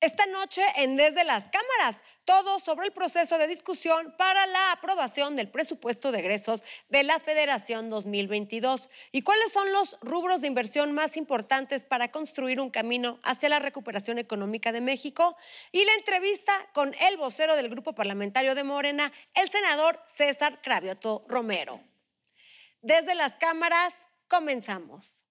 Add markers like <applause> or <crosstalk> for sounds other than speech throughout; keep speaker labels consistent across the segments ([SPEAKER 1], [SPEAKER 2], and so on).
[SPEAKER 1] Esta noche en Desde las Cámaras, todo sobre el proceso de discusión para la aprobación del presupuesto de egresos de la Federación 2022 y cuáles son los rubros de inversión más importantes para construir un camino hacia la recuperación económica de México y la entrevista con el vocero del Grupo Parlamentario de Morena, el senador César Cravioto Romero. Desde las Cámaras, comenzamos.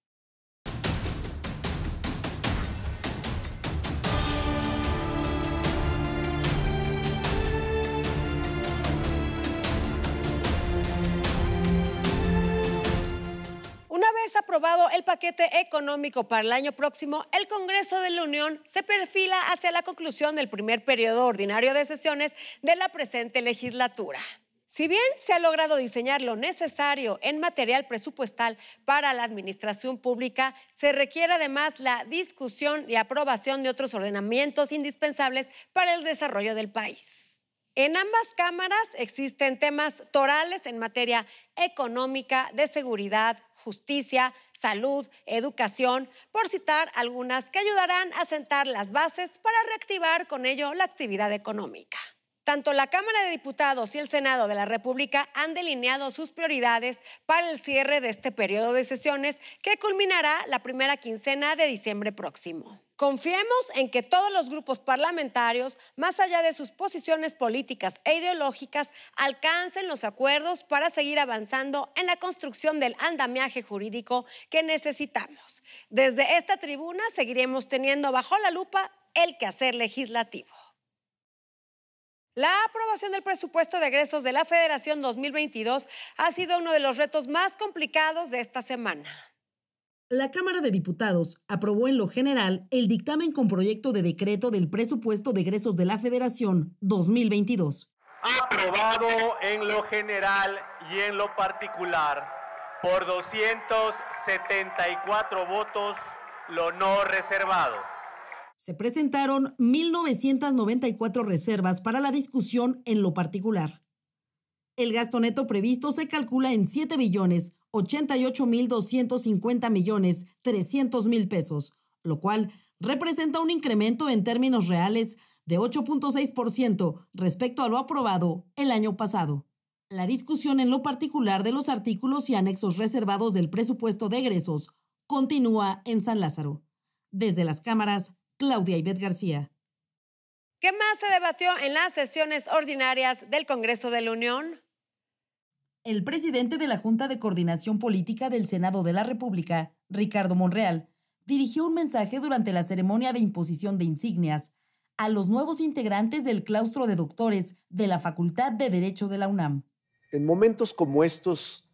[SPEAKER 1] Una vez aprobado el paquete económico para el año próximo, el Congreso de la Unión se perfila hacia la conclusión del primer periodo ordinario de sesiones de la presente legislatura. Si bien se ha logrado diseñar lo necesario en material presupuestal para la administración pública, se requiere además la discusión y aprobación de otros ordenamientos indispensables para el desarrollo del país. En ambas cámaras existen temas torales en materia económica, de seguridad, justicia, salud, educación, por citar algunas que ayudarán a sentar las bases para reactivar con ello la actividad económica. Tanto la Cámara de Diputados y el Senado de la República han delineado sus prioridades para el cierre de este periodo de sesiones que culminará la primera quincena de diciembre próximo. Confiemos en que todos los grupos parlamentarios, más allá de sus posiciones políticas e ideológicas, alcancen los acuerdos para seguir avanzando en la construcción del andamiaje jurídico que necesitamos. Desde esta tribuna seguiremos teniendo bajo la lupa el quehacer legislativo. La aprobación del presupuesto de egresos de la Federación 2022 ha sido uno de los retos más complicados de esta semana.
[SPEAKER 2] La Cámara de Diputados aprobó en lo general el dictamen con proyecto de decreto del presupuesto de egresos de la Federación 2022.
[SPEAKER 3] Aprobado en lo general y en lo particular por 274 votos, lo no reservado.
[SPEAKER 2] Se presentaron 1.994 reservas para la discusión en lo particular. El gasto neto previsto se calcula en 7 billones 88.250 millones 300 pesos, lo cual representa un incremento en términos reales de 8.6% respecto a lo aprobado el año pasado. La discusión en lo particular de los artículos y anexos reservados del presupuesto de egresos continúa en San Lázaro. Desde las cámaras, Claudia Ibet García.
[SPEAKER 1] ¿Qué más se debatió en las sesiones ordinarias del Congreso de la Unión?
[SPEAKER 2] El presidente de la Junta de Coordinación Política del Senado de la República, Ricardo Monreal, dirigió un mensaje durante la ceremonia de imposición de insignias a los nuevos integrantes del claustro de doctores de la Facultad de Derecho de la UNAM.
[SPEAKER 4] En momentos como estos,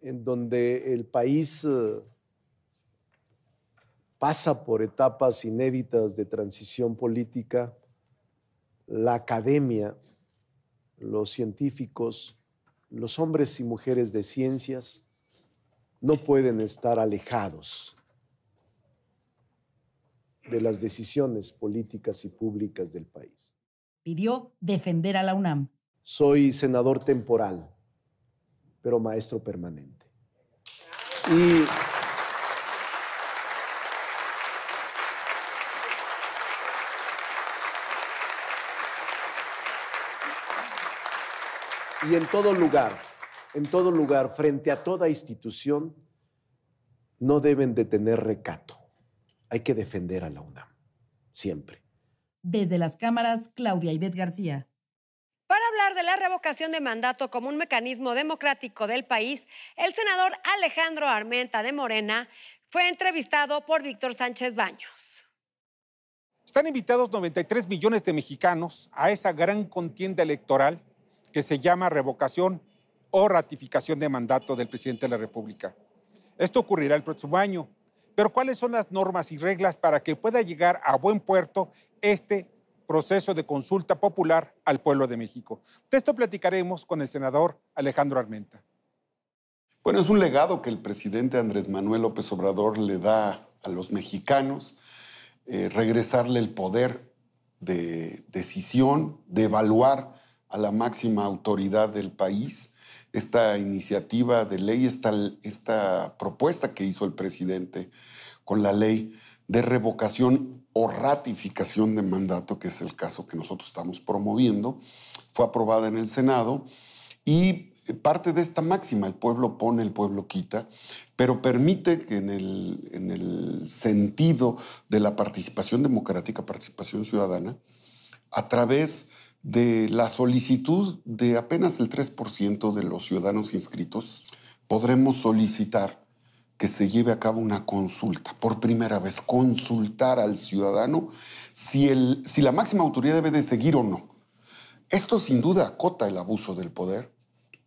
[SPEAKER 4] en donde el país eh, pasa por etapas inéditas de transición política, la academia, los científicos, los hombres y mujeres de ciencias no pueden estar alejados de las decisiones políticas y públicas del país.
[SPEAKER 2] Pidió defender a la UNAM.
[SPEAKER 4] Soy senador temporal, pero maestro permanente. Y Y en todo lugar, en todo lugar, frente a toda institución, no deben de tener recato. Hay que defender a la UNAM, siempre.
[SPEAKER 2] Desde las cámaras, Claudia Ibet García. Para
[SPEAKER 1] hablar de la revocación de mandato como un mecanismo democrático del país, el senador Alejandro Armenta de Morena fue entrevistado por Víctor Sánchez Baños.
[SPEAKER 5] Están invitados 93 millones de mexicanos a esa gran contienda electoral que se llama revocación o ratificación de mandato del presidente de la República. Esto ocurrirá el próximo año. Pero ¿cuáles son las normas y reglas para que pueda llegar a buen puerto este proceso de consulta popular al pueblo de México? De esto platicaremos con el senador Alejandro Armenta. Bueno, es un legado que el presidente Andrés
[SPEAKER 6] Manuel López Obrador le da a los mexicanos, eh, regresarle el poder de decisión, de evaluar a la máxima autoridad del país esta iniciativa de ley, esta, esta propuesta que hizo el presidente con la ley de revocación o ratificación de mandato, que es el caso que nosotros estamos promoviendo, fue aprobada en el Senado y parte de esta máxima, el pueblo pone, el pueblo quita, pero permite que en el, en el sentido de la participación democrática, participación ciudadana, a través de la solicitud de apenas el 3% de los ciudadanos inscritos, podremos solicitar que se lleve a cabo una consulta, por primera vez, consultar al ciudadano si, el, si la máxima autoridad debe de seguir o no. Esto sin duda acota el abuso del poder.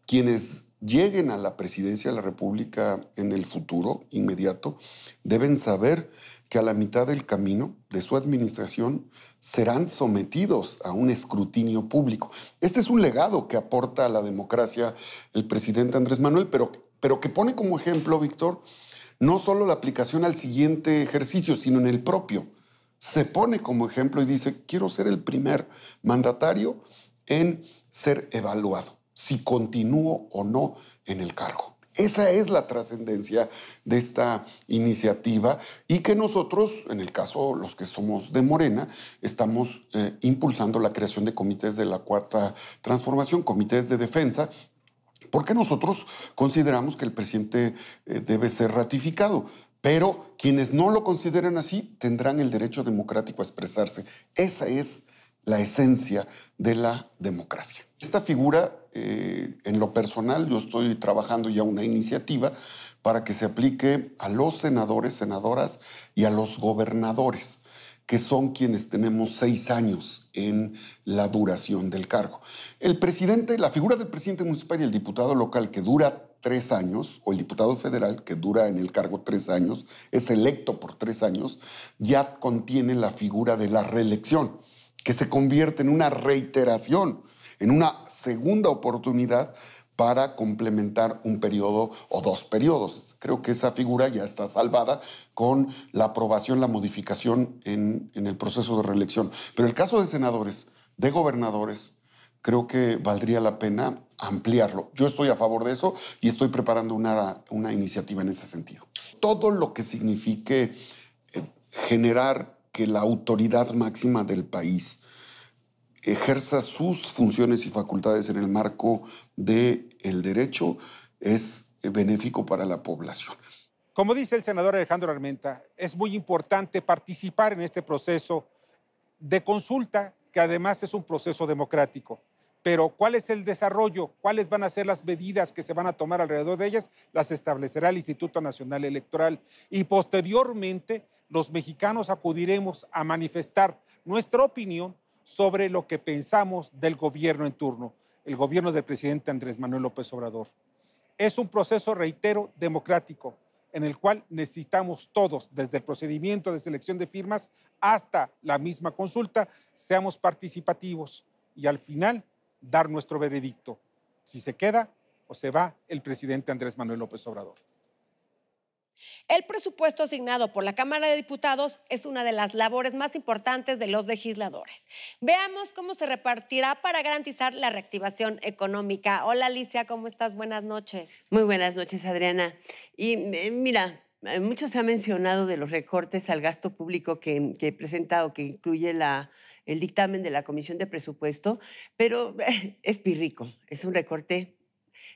[SPEAKER 6] Quienes lleguen a la presidencia de la República en el futuro inmediato, deben saber que a la mitad del camino de su administración serán sometidos a un escrutinio público. Este es un legado que aporta a la democracia el presidente Andrés Manuel, pero, pero que pone como ejemplo, Víctor, no solo la aplicación al siguiente ejercicio, sino en el propio. Se pone como ejemplo y dice, quiero ser el primer mandatario en ser evaluado si continúo o no en el cargo. Esa es la trascendencia de esta iniciativa y que nosotros, en el caso los que somos de Morena, estamos eh, impulsando la creación de comités de la cuarta transformación, comités de defensa, porque nosotros consideramos que el presidente eh, debe ser ratificado. Pero quienes no lo consideran así tendrán el derecho democrático a expresarse. Esa es la esencia de la democracia. Esta figura eh, en lo personal, yo estoy trabajando ya una iniciativa para que se aplique a los senadores, senadoras y a los gobernadores, que son quienes tenemos seis años en la duración del cargo. El presidente, la figura del presidente municipal y el diputado local que dura tres años, o el diputado federal que dura en el cargo tres años, es electo por tres años, ya contiene la figura de la reelección, que se convierte en una reiteración en una segunda oportunidad para complementar un periodo o dos periodos. Creo que esa figura ya está salvada con la aprobación, la modificación en, el proceso de reelección. Pero el caso de senadores, de gobernadores, creo que valdría la pena ampliarlo. Yo estoy a favor de eso y estoy preparando una iniciativa en ese sentido. Todo lo que signifique eh, generar que la autoridad máxima del país ejerza sus funciones y facultades en el marco del el derecho es benéfico para la población.
[SPEAKER 5] Como dice el senador Alejandro Armenta, es muy importante participar en este proceso de consulta, que además es un proceso democrático. Pero cuál es el desarrollo, cuáles van a ser las medidas que se van a tomar alrededor de ellas, las establecerá el Instituto Nacional Electoral. Y posteriormente los mexicanos acudiremos a manifestar nuestra opinión sobre lo que pensamos del gobierno en turno, el gobierno del presidente Andrés Manuel López Obrador. Es un proceso, reitero, democrático, en el cual necesitamos todos, desde el procedimiento de selección de firmas hasta la misma consulta, seamos participativos y al final dar nuestro veredicto, si se queda o se va el presidente Andrés Manuel López Obrador.
[SPEAKER 1] El presupuesto asignado por la Cámara de Diputados es una de las labores más importantes de los legisladores. Veamos cómo se repartirá para garantizar la reactivación económica. Hola Alicia, ¿cómo estás? Buenas noches.
[SPEAKER 7] Muy buenas noches, Adriana. Y eh, mira, eh, muchos se ha mencionado de los recortes al gasto público que, presenta o que incluye el dictamen de la Comisión de Presupuesto, pero <laughs> es pirrico, es un recorte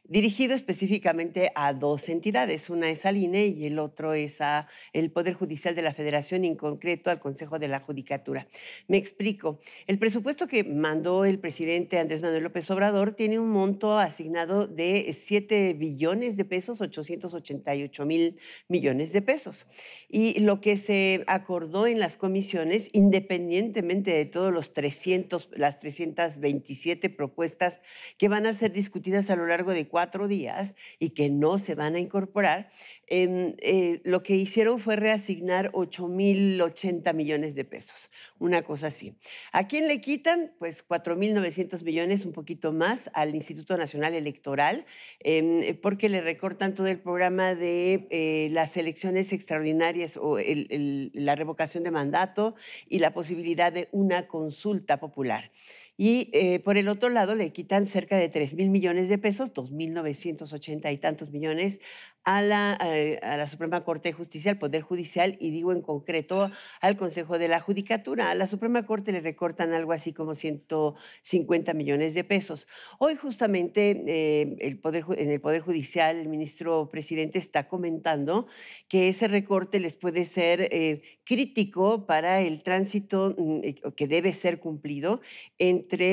[SPEAKER 7] dirigido específicamente a dos entidades. Una es al INE y el otro es a el Poder Judicial de la Federación, en concreto al Consejo de la Judicatura. Me explico. El presupuesto que mandó el presidente Andrés Manuel López Obrador tiene un monto asignado de 7 billones de pesos, 888 mil millones de pesos. Y lo que se acordó en las comisiones, independientemente de todos los 300, las 327 propuestas que van a ser discutidas a lo largo de cuatro días y que no se van a incorporar, em, eh, lo que hicieron fue reasignar 8.080 millones de pesos, una cosa así. ¿A quién le quitan? Pues 4.900 millones, un poquito más, al Instituto Nacional Electoral, em, eh, porque le recortan todo el programa de eh, las elecciones extraordinarias o la revocación de mandato y la posibilidad de una consulta popular. Y eh, por el otro lado, le quitan cerca de 3 mil millones de pesos, 2.980 y tantos millones eh, a la, Suprema Corte de Justicia, al Poder Judicial y digo en concreto al Consejo de la Judicatura. A la Suprema Corte le recortan algo así como 150 millones de pesos. Hoy justamente eh, el poder, en el Poder Judicial el ministro presidente está comentando que ese recorte les puede ser eh, crítico para el tránsito mm, que debe ser cumplido entre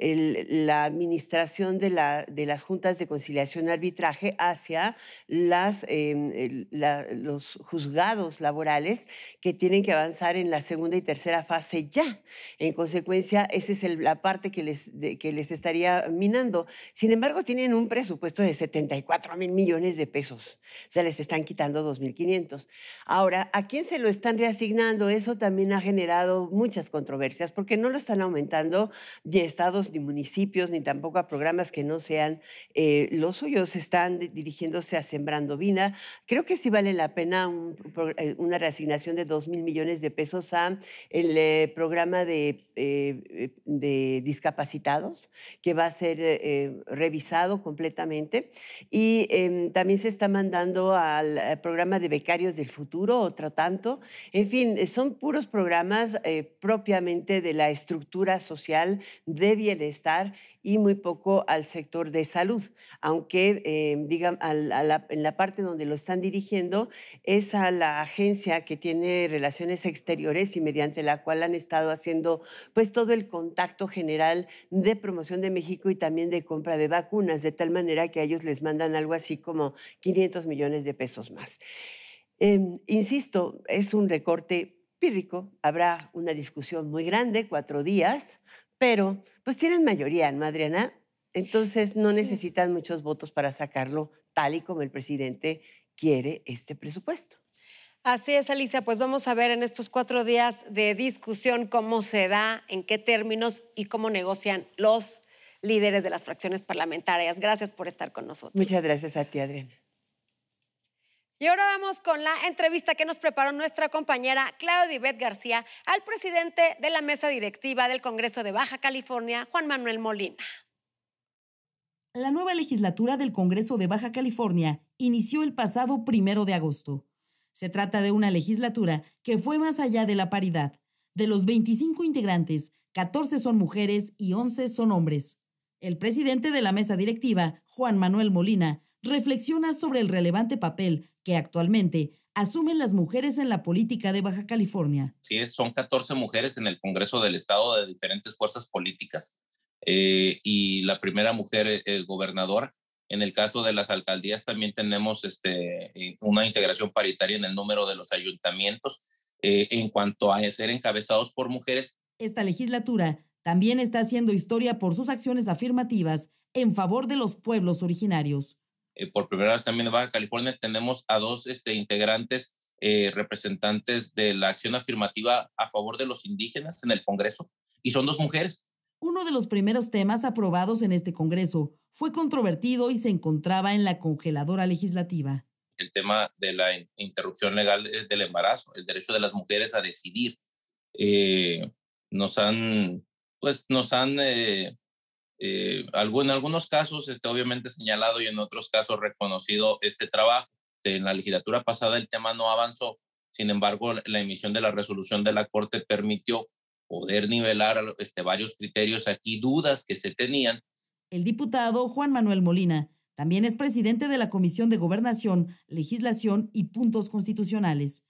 [SPEAKER 7] la administración de, de las juntas de conciliación y arbitraje hacia las, em, los juzgados laborales que tienen que avanzar en la segunda y tercera fase ya. En consecuencia, esa es la parte que les, que les estaría minando. Sin embargo, tienen un presupuesto de 74 mil millones de pesos. sea, les están quitando 2.500. Ahora, ¿a quién se lo están reasignando? Eso también ha generado muchas controversias porque no lo están aumentando ni estados, ni municipios, ni tampoco a programas que no sean eh, los suyos. Están dirigiéndose sea Sembrando Vina. Creo que sí vale la pena eh, una reasignación de 2 mil millones de pesos a el eh, programa eh, de, discapacitados, que va a ser revisado completamente. Y em, también se está mandando al, programa de becarios del futuro, otro tanto. En fin, son puros programas propiamente de la estructura social de bienestar y muy poco al sector de salud, aunque eh, digan, en la parte donde lo están dirigiendo es a la agencia que tiene relaciones exteriores y mediante la cual han estado haciendo pues todo el contacto general de promoción de México y también de compra de vacunas, de tal manera que a ellos les mandan algo así como 500 millones de pesos más. Em, insisto, es un recorte pírrico, habrá una discusión muy grande, cuatro días, pero, pues tienen mayoría, ¿no, Adriana? Entonces no necesitan muchos votos para sacarlo tal y como el presidente quiere este
[SPEAKER 1] presupuesto. Así es, Alicia. Pues vamos a ver en estos cuatro días de discusión cómo se da, en qué términos y cómo negocian los líderes de las fracciones parlamentarias. Gracias por estar con nosotros.
[SPEAKER 7] Muchas gracias a ti, Adriana.
[SPEAKER 1] Y ahora vamos con la entrevista que nos preparó nuestra compañera Claudia Ivette García al presidente de la mesa directiva del Congreso de Baja California, Juan Manuel Molina.
[SPEAKER 2] La nueva legislatura del Congreso de Baja California inició el pasado primero de agosto. Se trata de una legislatura que fue más allá de la paridad. De los 25 integrantes, 14 son mujeres y 11 son hombres. El presidente de la mesa directiva, Juan Manuel Molina, reflexiona sobre el relevante papel que actualmente asumen las mujeres en la política de Baja California.
[SPEAKER 8] Sí, son 14 mujeres en el Congreso del Estado de diferentes fuerzas políticas eh, y la primera mujer eh, eh, gobernadora. En el caso de las alcaldías también tenemos este, una integración paritaria en el número de los ayuntamientos en cuanto a ser encabezados por mujeres.
[SPEAKER 2] Esta legislatura también está haciendo historia por sus acciones afirmativas en favor de los pueblos originarios.
[SPEAKER 8] Eh, por primera vez también en Baja California, tenemos a dos este, integrantes eh, representantes de la acción afirmativa a favor de los indígenas en el Congreso, y son dos mujeres.
[SPEAKER 2] Uno de los primeros temas aprobados en este Congreso fue controvertido y se encontraba en la congeladora legislativa.
[SPEAKER 8] El tema de la interrupción legal eh, del embarazo, el derecho de las mujeres a decidir. nos han, pues, nos han eh, en algunos casos, este, obviamente señalado y en otros casos reconocido este trabajo. En la legislatura pasada el tema no avanzó, sin embargo, la emisión de la resolución de la Corte permitió poder nivelar este, varios criterios aquí, dudas que se tenían.
[SPEAKER 2] El diputado Juan Manuel Molina también es presidente de la Comisión de Gobernación, Legislación y Puntos Constitucionales.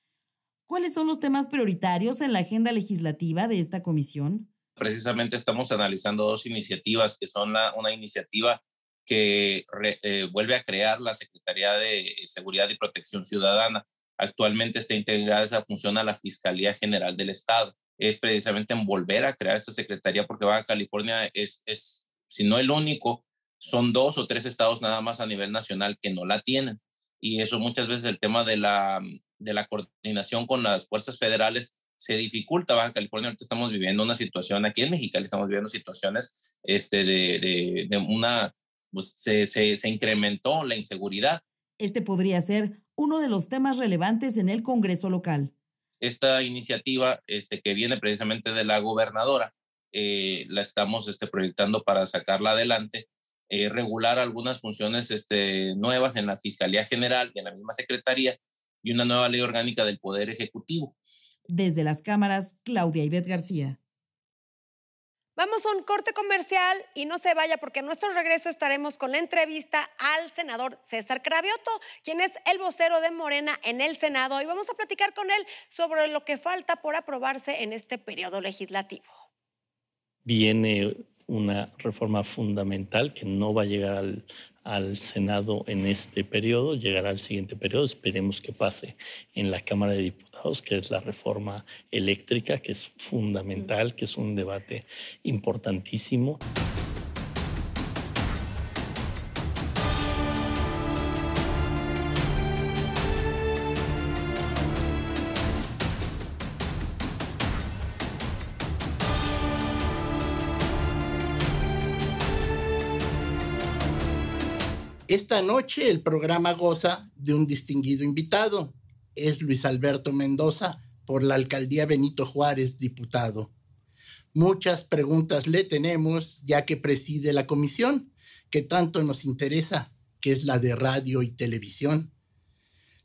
[SPEAKER 2] ¿Cuáles son los temas prioritarios en la agenda legislativa de esta comisión?
[SPEAKER 8] precisamente estamos analizando dos iniciativas que son una iniciativa que eh, vuelve a crear la Secretaría de Seguridad y Protección Ciudadana. Actualmente está integrada esa función a la Fiscalía General del Estado. Es precisamente en volver a crear esta secretaría porque Baja California es, es, si no el único, son dos o tres estados nada más a nivel nacional que no la tienen. Y eso muchas veces el tema de la, de la coordinación con las fuerzas federales se dificulta Baja California. Ahorita estamos viviendo una situación, aquí en México, estamos viviendo situaciones este, de, de, una, pues se, se, incrementó la inseguridad.
[SPEAKER 2] Este podría ser uno de los temas relevantes en el Congreso local.
[SPEAKER 8] Esta iniciativa este, que viene precisamente de la gobernadora, eh, la estamos este, proyectando para sacarla adelante, eh, regular algunas funciones este, nuevas en la Fiscalía General y en la misma Secretaría y una nueva ley orgánica del Poder Ejecutivo.
[SPEAKER 2] Desde las cámaras, Claudia Ibet García.
[SPEAKER 1] Vamos a un corte comercial y no se vaya porque a nuestro regreso estaremos con la entrevista al senador César Cravioto, quien es el vocero de Morena en el Senado y vamos a platicar con él sobre lo que falta por aprobarse en este periodo legislativo.
[SPEAKER 3] Viene una reforma fundamental que no va a llegar al, al Senado en este periodo, llegará al siguiente periodo, esperemos que pase en la Cámara de Diputados, que es la reforma eléctrica, que es fundamental, que es un debate importantísimo. Esta noche el programa goza de un distinguido invitado. Es Luis Alberto Mendoza por la alcaldía Benito Juárez, diputado. Muchas preguntas le tenemos ya que preside la comisión que tanto nos interesa, que es la de radio y televisión.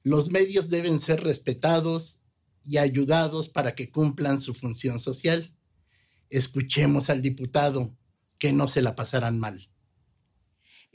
[SPEAKER 3] Los medios deben ser respetados y ayudados para que cumplan su función social. Escuchemos al diputado, que no se la pasarán mal.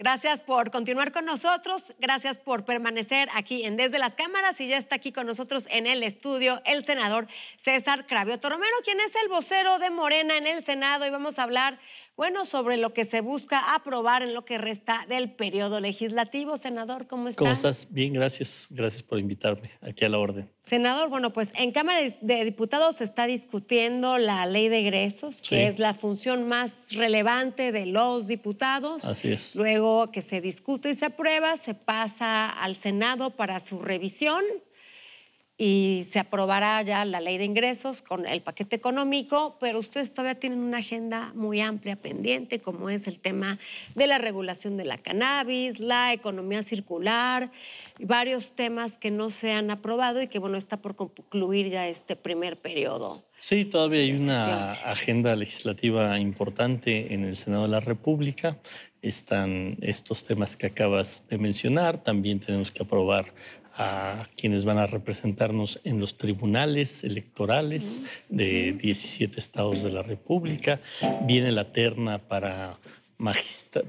[SPEAKER 1] Gracias por continuar con nosotros, gracias por permanecer aquí en Desde las Cámaras y ya está aquí con nosotros en el estudio el senador César Cravio Toromero, quien es el vocero de Morena en el Senado y vamos a hablar bueno, sobre lo que se busca aprobar en lo que resta del periodo legislativo. Senador, ¿cómo está? ¿Cómo estás?
[SPEAKER 3] Bien, gracias. Gracias por invitarme aquí a la orden.
[SPEAKER 1] Senador, bueno, pues en Cámara de Diputados se está discutiendo la ley de egresos, que es la función más relevante de los diputados. Así es. Luego que se discute y se aprueba, se pasa al Senado para su revisión y se aprobará ya la ley de ingresos con el paquete económico, pero ustedes todavía tienen una agenda muy amplia pendiente, como es el tema de la regulación de la cannabis, la economía circular, varios temas que no se han aprobado y que, bueno, está por concluir ya este primer periodo.
[SPEAKER 3] Sí, todavía hay una agenda legislativa importante en el Senado de la República. Están estos temas que acabas de mencionar. También tenemos que aprobar a quienes van a representarnos en los tribunales electorales de 17 estados de la República. Viene la terna para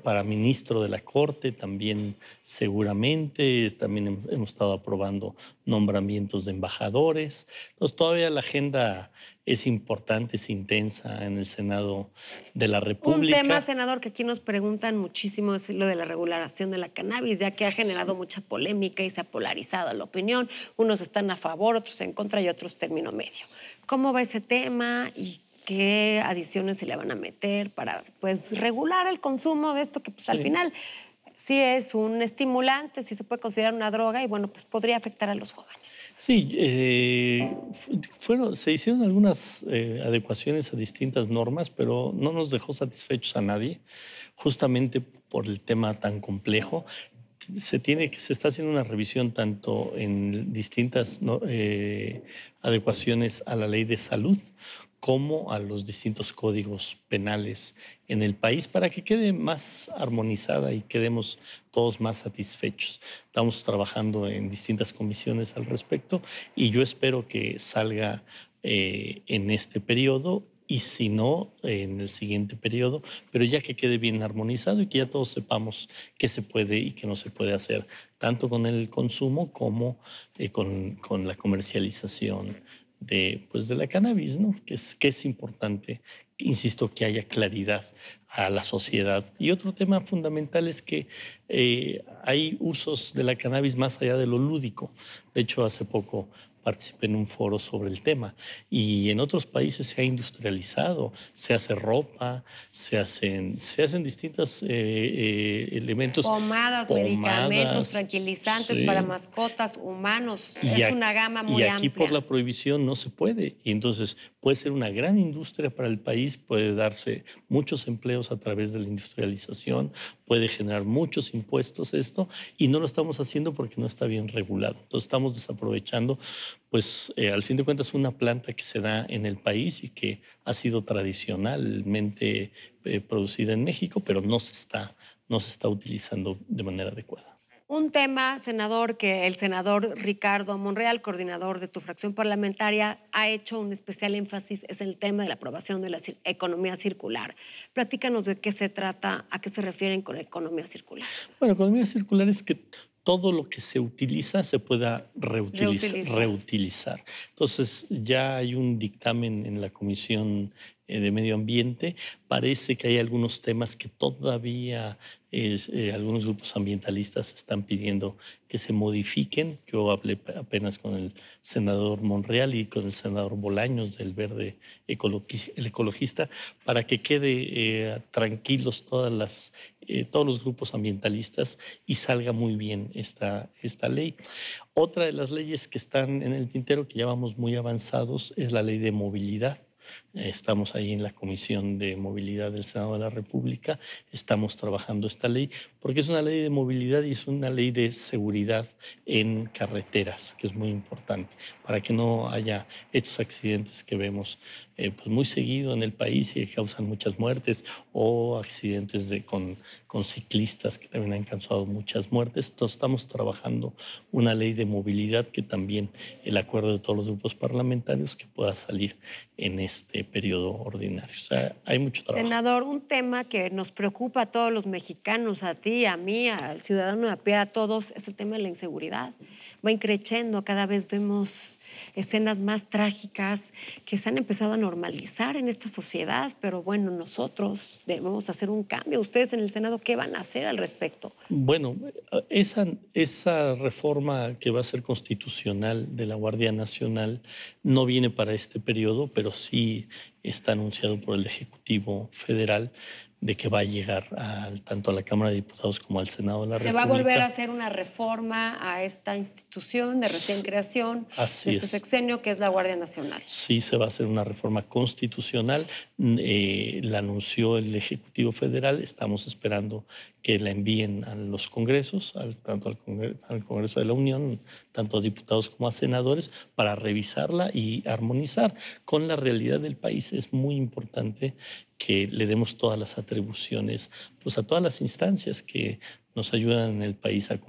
[SPEAKER 3] para ministro de la Corte también seguramente, también hemos estado aprobando nombramientos de embajadores. Entonces todavía la agenda es importante, es intensa en el Senado de la República. Un tema,
[SPEAKER 1] senador, que aquí nos preguntan muchísimo es lo de la regulación de la cannabis, ya que ha generado mucha polémica y se ha polarizado la opinión. Unos están a favor, otros en contra y otros término medio. ¿Cómo va ese tema y qué adiciones se le van a meter para pues regular el consumo de esto que pues al final sí es un estimulante, sí se puede considerar una droga y bueno, pues podría afectar a los jóvenes.
[SPEAKER 3] Sí, eh, fueron, se hicieron algunas eh, adecuaciones a distintas normas, pero no nos dejó satisfechos a nadie, justamente por el tema tan complejo. Se, tiene, se está haciendo una revisión tanto en distintas eh, adecuaciones a la ley de salud como a los distintos códigos penales en el país para que quede más armonizada y quedemos todos más satisfechos. Estamos trabajando en distintas comisiones al respecto y yo espero que salga eh, en este periodo y si no, en el siguiente periodo, pero ya que quede bien armonizado y que ya todos sepamos qué se puede y qué no se puede hacer, tanto con el consumo como eh, con, con la comercialización de, pues, de la cannabis, ¿no? que es, que es importante, insisto, que haya claridad a la sociedad. Y otro tema fundamental es que eh, hay usos de la cannabis más allá de lo lúdico. De hecho, hace poco participe en un foro sobre el tema. Y en otros países se ha industrializado, se hace ropa, se hacen, se hacen distintos eh, eh, elementos. Pomadas, medicamentos,
[SPEAKER 1] tranquilizantes para mascotas, humanos. Y es una gama muy amplia. Y aquí
[SPEAKER 3] por la prohibición no se puede. Y entonces, puede ser una gran industria para el país, puede darse muchos empleos a través de la industrialización, puede generar muchos impuestos esto, y no lo estamos haciendo porque no está bien regulado. Entonces estamos desaprovechando, pues eh, al fin de cuentas, una planta que se da en el país y que ha sido tradicionalmente eh, producida en México, pero no se está, no se está utilizando de manera adecuada.
[SPEAKER 1] Un tema, senador, que el senador Ricardo Monreal, coordinador de tu fracción parlamentaria, ha hecho un especial énfasis es el tema de la aprobación de la economía circular. Platícanos de qué se trata, a qué se refieren con economía circular.
[SPEAKER 3] Bueno, economía circular es que todo lo que se utiliza se pueda reutilizar. reutilizar. Entonces, ya hay un dictamen en la Comisión eh, de medio ambiente, parece que hay algunos temas que todavía eh, algunos grupos ambientalistas están pidiendo que se modifiquen. Yo hablé apenas con el senador Monreal y con el senador Bolaños del Verde, ecologista, para que quede eh, tranquilos todas las, todos los grupos ambientalistas y salga muy bien esta, esta ley. Otra de las leyes que están en el tintero, que ya vamos muy avanzados, es la ley de movilidad Estamos ahí en la Comisión de Movilidad del Senado de la República, estamos trabajando esta ley, porque es una ley de movilidad y es una ley de seguridad en carreteras, que es muy importante, para que no haya estos accidentes que vemos eh, pues muy seguido en el país y que causan muchas muertes, o accidentes de, con, con ciclistas que también han causado muchas muertes. estamos trabajando una ley de movilidad que también el acuerdo de todos los grupos parlamentarios que pueda salir en este periodo ordinario. O sea, hay mucho
[SPEAKER 1] trabajo. Senador, un tema que nos preocupa a todos los mexicanos, a ti, a mí, al ciudadano de a a todos, es el tema de la inseguridad va increciendo, cada vez vemos escenas más trágicas que se han empezado a normalizar en esta sociedad, pero bueno, nosotros debemos hacer un cambio. ¿Ustedes en el Senado qué van a hacer al respecto?
[SPEAKER 3] Bueno, esa, esa reforma que va a ser constitucional de la Guardia Nacional no viene para este periodo, pero sí está anunciado por el Ejecutivo Federal, de que va a llegar tanto a la Cámara de Diputados como al Senado de la ¿Se República. va a volver a hacer
[SPEAKER 1] una reforma a esta institución de recién creación este sexenio que es la Guardia Nacional?
[SPEAKER 3] Sí, se va a hacer una reforma constitucional. Mm, eh, la anunció el Ejecutivo Federal. Estamos esperando que la envíen a los congresos, tanto al, al Congreso de la Unión, tanto a diputados como a senadores, para revisarla y armonizar con la realidad del país. Es muy importante que le demos todas las atribuciones pues, a todas las instancias que nos ayudan en el país a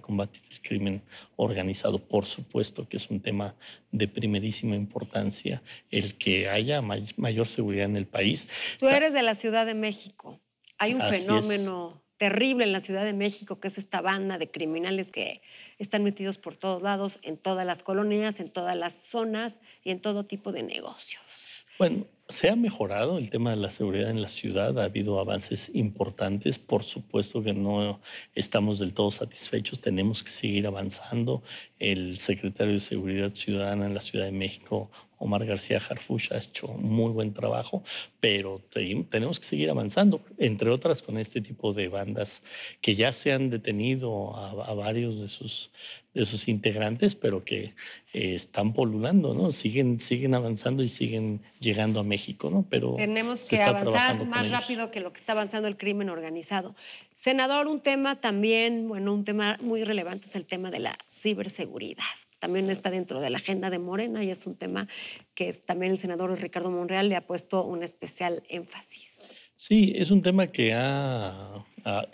[SPEAKER 3] combatir, el crimen organizado. Por supuesto que es un tema de primerísima importancia el que haya mayor seguridad en el país.
[SPEAKER 1] Tú eres de la Ciudad de México.
[SPEAKER 3] Hay un fenómeno
[SPEAKER 1] terrible en la Ciudad de México, que es esta banda de criminales que están metidos por todos lados, en todas las colonias, en todas las zonas y en todo tipo de negocios.
[SPEAKER 3] Bueno, se ha mejorado el tema de la seguridad en la ciudad, ha habido avances importantes, por supuesto que no estamos del todo satisfechos, tenemos que seguir avanzando. El secretario de Seguridad Ciudadana en la Ciudad de México Omar García Jarfush ha hecho muy buen trabajo, pero tenemos que seguir avanzando, entre otras con este tipo de bandas que ya se han detenido a, varios de sus, de sus integrantes, pero que eh, están polulando, ¿no? Siguen, siguen avanzando y siguen llegando a México, ¿no? Pero tenemos que avanzar más
[SPEAKER 1] rápido que lo que está avanzando el crimen organizado. Senador, un tema también, bueno, un tema muy relevante es el tema de la ciberseguridad también está dentro de la agenda de Morena y es un tema que también el senador Ricardo Monreal le ha puesto un especial énfasis.
[SPEAKER 3] Sí, es un tema que ha,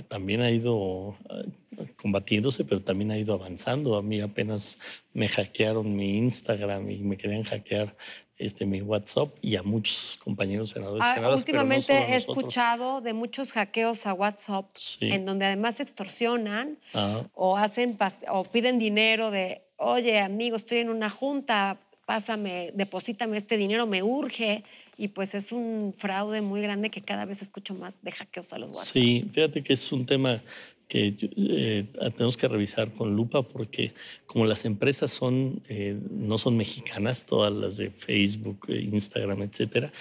[SPEAKER 3] también ha ido eh, combatiéndose, pero también ha ido avanzando. A mí apenas me hackearon mi Instagram y me querían hackear este, mi WhatsApp y a muchos compañeros senadores. Ah, últimamente he escuchado
[SPEAKER 1] de muchos hackeos a WhatsApp, en donde además extorsionan ah. o hacen o piden dinero de oye, amigo, estoy en una junta, pásame, deposítame este dinero, me urge. Y pues es un fraude muy grande que cada vez escucho más de hackeos a los WhatsApp.
[SPEAKER 3] Sí, fíjate que es un tema que eh, tenemos que revisar con lupa porque como las empresas son, eh, no son mexicanas, todas las de Facebook, eh, Instagram, etcétera,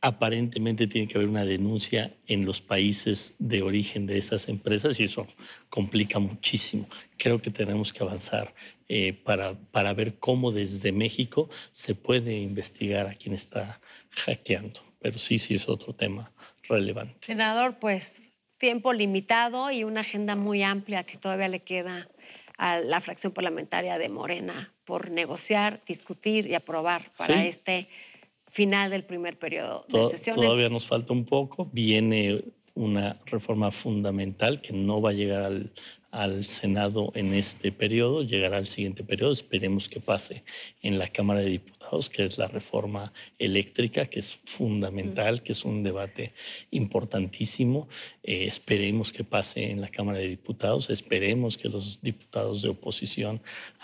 [SPEAKER 3] aparentemente tiene que haber una denuncia en los países de origen de esas empresas y eso complica muchísimo. Creo que tenemos que avanzar para, para ver cómo desde México se puede investigar a quien está hackeando. Pero sí, sí es otro tema relevante.
[SPEAKER 1] Senador, pues tiempo limitado y una agenda muy amplia que todavía le queda a la fracción parlamentaria de Morena por negociar, discutir y aprobar para este final del primer periodo de sesiones. Todavía
[SPEAKER 3] nos falta un poco. Viene una reforma fundamental que no va a llegar al al Senado en este periodo, llegará al siguiente periodo, esperemos que pase en la Cámara de Diputados, que es la reforma eléctrica, que es fundamental, que es un debate importantísimo. Eh, esperemos que pase en la Cámara de Diputados, esperemos que los diputados de oposición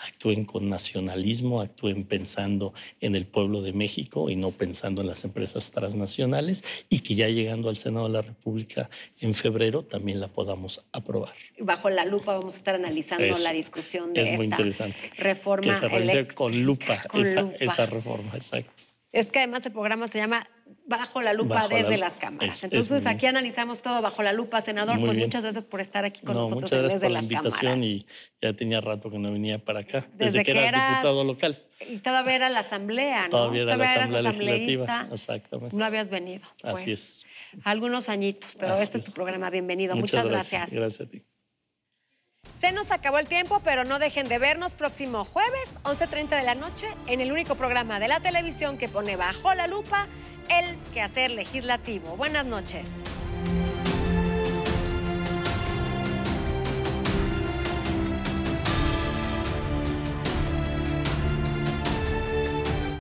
[SPEAKER 3] actúen con nacionalismo, actúen pensando en el pueblo de México y no pensando en las empresas transnacionales y que ya llegando al Senado de la República en febrero también la podamos aprobar.
[SPEAKER 1] Bajo la luz vamos a estar analizando la discusión de esta
[SPEAKER 3] reforma. Que con lupa, <laughs> con esa, lupa. esa reforma, exacto.
[SPEAKER 1] Es que además el programa se llama Bajo la lupa desde las cámaras. Entonces aquí analizamos todo bajo la lupa, senador. pues muchas gracias por estar aquí con nosotros en desde por la invitación
[SPEAKER 3] Y ya tenía rato que no venía para acá. Desde, que, era diputado local.
[SPEAKER 1] Y todavía era la asamblea, ¿no? Todavía, era la asamblea eras asambleísta.
[SPEAKER 3] Exactamente. No
[SPEAKER 1] habías venido. Así pues. es. Algunos añitos, pero este es. tu programa. Bienvenido. Muchas, muchas gracias. Gracias a ti. Se nos acabó el tiempo, pero no dejen de vernos próximo jueves, 11.30 de la noche, en el único programa de la televisión que pone bajo la lupa el quehacer legislativo. Buenas noches.